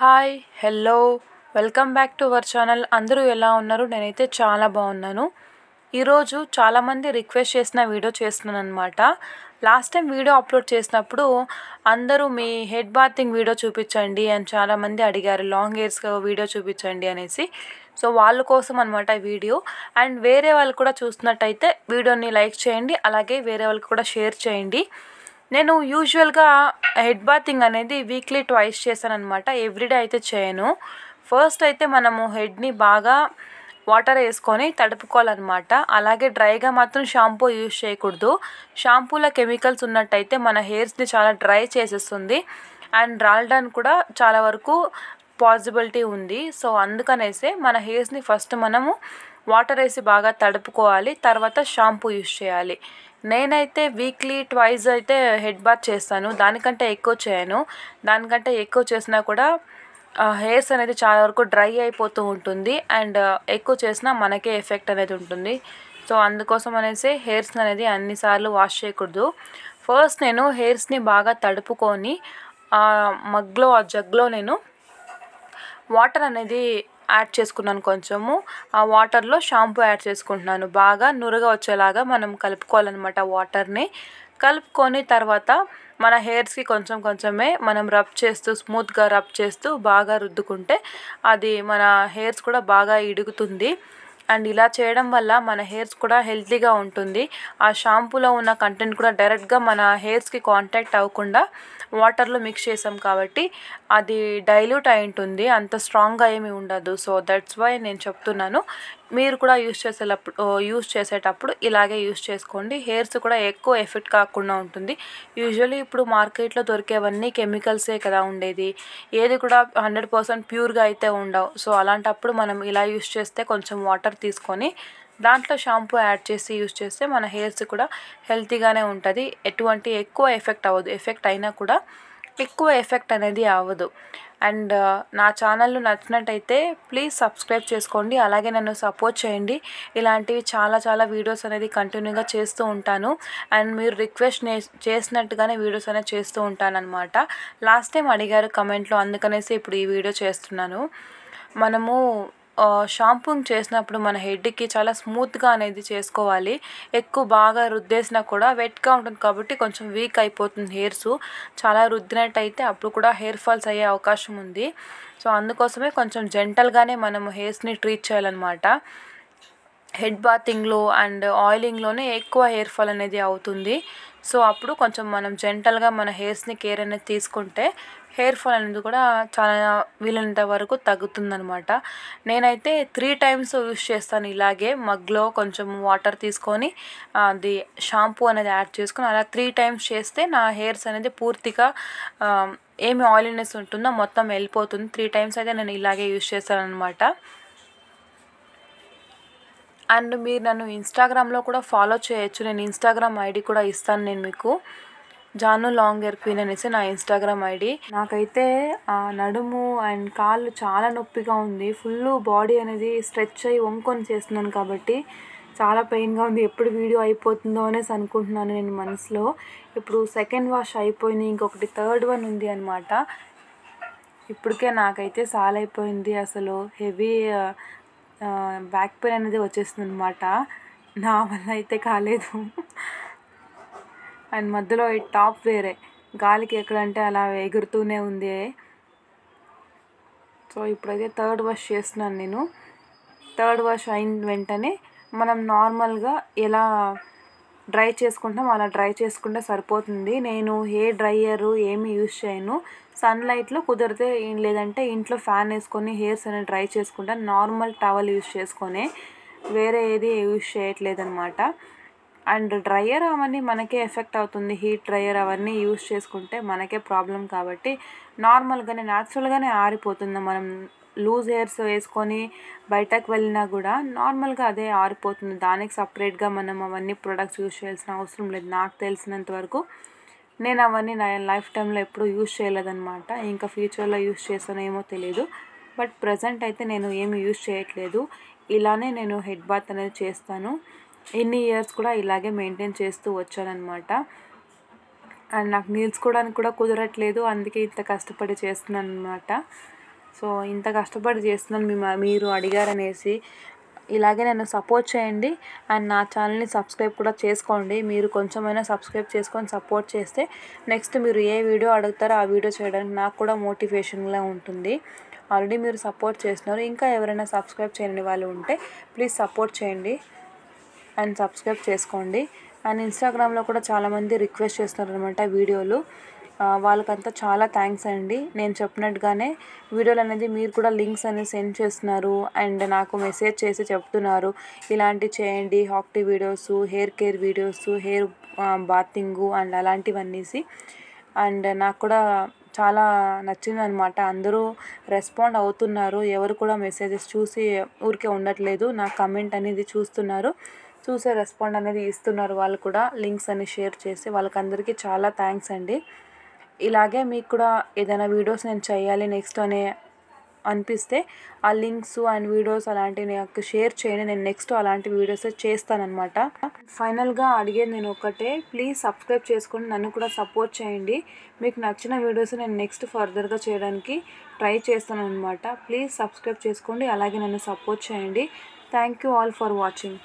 hi hello welcome back to our channel అందరూ ఎలా ఉన్నారు నేనైతే చాలా బాగున్నాను ఈరోజు చాలామంది రిక్వెస్ట్ చేసిన వీడియో చేస్తున్నాను అనమాట లాస్ట్ టైం వీడియో అప్లోడ్ చేసినప్పుడు అందరూ మీ హెడ్ బాతింగ్ వీడియో చూపించండి అని చాలామంది అడిగారు లాంగ్ హెయిర్స్ వీడియో చూపించండి అనేసి సో వాళ్ళ కోసం అనమాట ఈ వీడియో అండ్ వేరే వాళ్ళు కూడా చూసినట్టయితే వీడియోని లైక్ చేయండి అలాగే వేరే వాళ్ళకి కూడా షేర్ చేయండి నేను యూజువల్గా హెడ్ బాతింగ్ అనేది వీక్లీ ట్వైస్ అనమాట ఎవ్రీడే అయితే చేయను ఫస్ట్ అయితే మనము హెడ్ని బాగా వాటర్ వేసుకొని తడుపుకోవాలన్నమాట అలాగే డ్రైగా మాత్రం షాంపూ యూజ్ చేయకూడదు షాంపూలో కెమికల్స్ ఉన్నట్టయితే మన హెయిర్స్ని చాలా డ్రై చేసేస్తుంది అండ్ రాలడానికి కూడా చాలా వరకు పాసిబిలిటీ ఉంది సో అందుకనేసి మన హెయిర్స్ని ఫస్ట్ మనము వాటర్ వేసి బాగా తడుపుకోవాలి తర్వాత షాంపూ యూస్ చేయాలి నేనైతే వీక్లీ ట్వైజ్ అయితే హెడ్ బాత్ చేస్తాను దానికంటే ఎక్కువ చేయను దానికంటే ఎక్కువ చేసినా కూడా హెయిర్స్ అనేది చాలా వరకు డ్రై అయిపోతూ ఉంటుంది అండ్ ఎక్కువ చేసినా మనకే ఎఫెక్ట్ అనేది ఉంటుంది సో అందుకోసం అనేసి హెయిర్స్ అనేది అన్నిసార్లు వాష్ చేయకూడదు ఫస్ట్ నేను హెయిర్స్ని బాగా తడుపుకొని మగ్లో ఆ జగ్లో నేను వాటర్ అనేది యాడ్ చేసుకున్నాను కొంచెము ఆ వాటర్లో షాంపూ యాడ్ చేసుకుంటున్నాను బాగా నురగా వచ్చేలాగా మనం కలుపుకోవాలన్నమాట వాటర్ని కలుపుకొని తర్వాత మన హెయిర్స్కి కొంచెం కొంచెమే మనం రబ్ చేస్తూ స్మూత్గా రబ్ చేస్తూ బాగా రుద్దుకుంటే అది మన హెయిర్స్ కూడా బాగా ఇడుగుతుంది అండ్ ఇలా చేయడం వల్ల మన హెయిర్స్ కూడా హెల్తీగా ఉంటుంది ఆ షాంపూలో ఉన్న కంటెంట్ కూడా డైరెక్ట్గా మన హెయిర్స్కి కాంటాక్ట్ అవ్వకుండా వాటర్లో మిక్స్ చేసాం కాబట్టి అది డైల్యూట్ అయి ఉంటుంది అంత స్ట్రాంగ్గా ఏమీ ఉండదు సో దట్స్ వై నేను చెప్తున్నాను మీరు కూడా యూస్ చేసేటప్పుడు యూస్ చేసేటప్పుడు ఇలాగే యూస్ చేసుకోండి హెయిర్స్ కూడా ఎక్కువ ఎఫెక్ట్ కాకుండా ఉంటుంది యూజువలీ ఇప్పుడు మార్కెట్లో దొరికేవన్నీ కెమికల్సే కదా ఉండేది ఏది కూడా హండ్రెడ్ పర్సెంట్ ప్యూర్గా అయితే ఉండవు సో అలాంటప్పుడు మనం ఇలా యూస్ చేస్తే కొంచెం వాటర్ తీసుకొని దాంట్లో షాంపూ యాడ్ చేసి యూస్ చేస్తే మన హెయిర్స్ కూడా హెల్తీగానే ఉంటుంది ఎటువంటి ఎక్కువ ఎఫెక్ట్ అవ్వదు ఎఫెక్ట్ అయినా కూడా ఎక్కువ ఎఫెక్ట్ అనేది అవ్వదు అండ్ నా ఛానల్ను నచ్చినట్టయితే ప్లీజ్ సబ్స్క్రైబ్ చేసుకోండి అలాగే నన్ను సపోర్ట్ చేయండి ఇలాంటివి చాలా చాలా వీడియోస్ అనేది కంటిన్యూగా చేస్తూ ఉంటాను అండ్ మీరు రిక్వెస్ట్ చేసినట్టుగానే వీడియోస్ అనేది చేస్తూ ఉంటాను అనమాట లాస్ట్ టైం అడిగారు కమెంట్లో అందుకనేసి ఇప్పుడు ఈ వీడియో చేస్తున్నాను మనము షాంపూంగ్ చేసినప్పుడు మన హెడ్కి చాలా స్మూత్గా అనేది చేసుకోవాలి ఎక్కువ బాగా రుద్దేసినా కూడా వెట్గా ఉంటుంది కాబట్టి కొంచెం వీక్ అయిపోతుంది హెయిర్స్ చాలా రుద్దినట్టయితే అప్పుడు కూడా హెయిర్ ఫాల్స్ అయ్యే అవకాశం ఉంది సో అందుకోసమే కొంచెం జెంటల్గానే మనం హెయిర్స్ని ట్రీట్ చేయాలన్నమాట హెడ్ బాతింగ్లో అండ్ ఆయిలింగ్లోనే ఎక్కువ హెయిర్ ఫాల్ అనేది అవుతుంది సో అప్పుడు కొంచెం మనం జెంటల్గా మన హెయిర్స్ని కేర్ అనేది తీసుకుంటే హెయిర్ ఫాల్ అనేది కూడా చాలా వీలైనంత వరకు తగ్గుతుందనమాట నేనైతే త్రీ టైమ్స్ యూస్ చేస్తాను ఇలాగే మగ్లో కొంచెం వాటర్ తీసుకొని అది షాంపూ అనేది యాడ్ చేసుకొని అలా త్రీ టైమ్స్ చేస్తే నా హెయిర్స్ అనేది పూర్తిగా ఏమి ఆయిలీనెస్ ఉంటుందో మొత్తం వెళ్ళిపోతుంది త్రీ టైమ్స్ అయితే నేను ఇలాగే యూస్ చేస్తాను అనమాట అండ్ మీరు నన్ను ఇన్స్టాగ్రామ్లో కూడా ఫాలో చేయొచ్చు నేను ఇన్స్టాగ్రామ్ ఐడి కూడా ఇస్తాను నేను మీకు జాను లాంగ్ హెయిర్ క్వీన్ అనేసి నా ఇన్స్టాగ్రామ్ ఐడి నాకైతే నడుము అండ్ కాళ్ళు చాలా నొప్పిగా ఉంది ఫుల్ బాడీ అనేది స్ట్రెచ్ అయ్యి వంకొని చేస్తున్నాను కాబట్టి చాలా పెయిన్గా ఉంది ఎప్పుడు వీడియో అయిపోతుందో అనేసి అనుకుంటున్నాను నేను మనసులో ఇప్పుడు సెకండ్ వాష్ అయిపోయింది ఇంకొకటి థర్డ్ వన్ ఉంది అనమాట ఇప్పటికే నాకైతే సాల్ అయిపోయింది అసలు హెవీ బ్యాక్ పెయిన్ అనేది వచ్చేస్తుంది అనమాట నా వల్ల అయితే కాలేదు అండ్ మధ్యలో ఈ టాప్ వేరే గాలికి ఎక్కడంటే అలా ఎగురుతూనే ఉంది సో ఇప్పుడైతే థర్డ్ వాష్ చేస్తున్నాను నేను థర్డ్ వాష్ అయిన వెంటనే మనం నార్మల్గా ఎలా డ్రై చేసుకుంటాం అలా డ్రై చేసుకుంటే సరిపోతుంది నేను ఏ డ్రైయర్ ఏమి యూజ్ చేయను సన్లైట్లో కుదిరితే లేదంటే ఇంట్లో ఫ్యాన్ వేసుకొని హెయిర్స్ అనేవి డ్రై చేసుకుంటాను నార్మల్ టవల్ యూజ్ చేసుకొని వేరే ఏది యూజ్ చేయట్లేదనమాట అండ్ డ్రయర్ అవన్నీ మనకే ఎఫెక్ట్ అవుతుంది హీట్ డ్రయర్ అవన్నీ యూస్ చేసుకుంటే మనకే ప్రాబ్లం కాబట్టి నార్మల్గానే న్యాచురల్గానే ఆరిపోతుంది మనం లూజ్ హెయిర్స్ వేసుకొని బయటకు వెళ్ళినా కూడా నార్మల్గా అదే ఆరిపోతుంది దానికి సపరేట్గా మనం అవన్నీ ప్రొడక్ట్స్ యూజ్ చేయాల్సిన అవసరం లేదు నాకు తెలిసినంత వరకు నేను అవన్నీ నా లైఫ్ టైంలో ఎప్పుడూ యూజ్ చేయలేదన్నమాట ఇంకా ఫ్యూచర్లో యూజ్ చేస్తానేమో తెలియదు బట్ ప్రజెంట్ అయితే నేను ఏమి యూజ్ చేయట్లేదు ఇలానే నేను హెడ్ బాత్ అనేది చేస్తాను ఎన్ని ఇయర్స్ కూడా ఇలాగే మెయింటైన్ చేస్తూ వచ్చానమాట అండ్ నాకు నిల్చుకోవడానికి కూడా కుదరట్లేదు అందుకే ఇంత కష్టపడి చేస్తున్నాను అనమాట సో ఇంత కష్టపడి చేస్తున్నాను మీ మీరు అడిగారనేసి ఇలాగే నన్ను సపోర్ట్ చేయండి అండ్ నా ఛానల్ని సబ్స్క్రైబ్ కూడా చేసుకోండి మీరు కొంచెమైనా సబ్స్క్రైబ్ చేసుకొని సపోర్ట్ చేస్తే నెక్స్ట్ మీరు ఏ వీడియో అడుగుతారో ఆ వీడియో చేయడానికి నాకు కూడా మోటివేషన్గా ఉంటుంది ఆల్రెడీ మీరు సపోర్ట్ చేస్తున్నారు ఇంకా ఎవరైనా సబ్స్క్రైబ్ చేయని వాళ్ళు ఉంటే ప్లీజ్ సపోర్ట్ చేయండి అండ్ సబ్స్క్రైబ్ చేసుకోండి అండ్ ఇన్స్టాగ్రామ్లో కూడా చాలామంది రిక్వెస్ట్ చేస్తున్నారనమాట వీడియోలు వాళ్ళకంతా చాలా థ్యాంక్స్ అండి నేను చెప్పినట్టుగానే వీడియోలు అనేది మీరు కూడా లింక్స్ అనేది సెండ్ చేస్తున్నారు అండ్ నాకు మెసేజ్ చేసి చెప్తున్నారు ఇలాంటివి చేయండి హాక్టీ videos hair care videos hair bathing and అలాంటివన్నీసి అండ్ నాకు కూడా చాలా నచ్చింది అనమాట అందరూ రెస్పాండ్ అవుతున్నారు ఎవరు కూడా మెసేజెస్ చూసి ఊరికే ఉండట్లేదు నా కమెంట్ అనేది చూస్తున్నారు చూసే రెస్పాండ్ అనేది ఇస్తున్నారు వాళ్ళు కూడా లింక్స్ అని షేర్ చేసి వాళ్ళకందరికీ చాలా థ్యాంక్స్ అండి ఇలాగే మీకు కూడా ఏదైనా వీడియోస్ నేను చేయాలి నెక్స్ట్ అనే అనిపిస్తే ఆ లింక్స్ అండ్ వీడియోస్ అలాంటివి నాకు షేర్ చేయండి నేను నెక్స్ట్ అలాంటి వీడియోస్ చేస్తానమాట ఫైనల్గా అడిగేది నేను ఒకటే ప్లీజ్ సబ్స్క్రైబ్ చేసుకొని నన్ను కూడా సపోర్ట్ చేయండి మీకు నచ్చిన వీడియోస్ నేను నెక్స్ట్ ఫర్దర్గా చేయడానికి ట్రై చేస్తానమాట ప్లీజ్ సబ్స్క్రైబ్ చేసుకోండి అలాగే నన్ను సపోర్ట్ చేయండి థ్యాంక్ ఆల్ ఫర్ వాచింగ్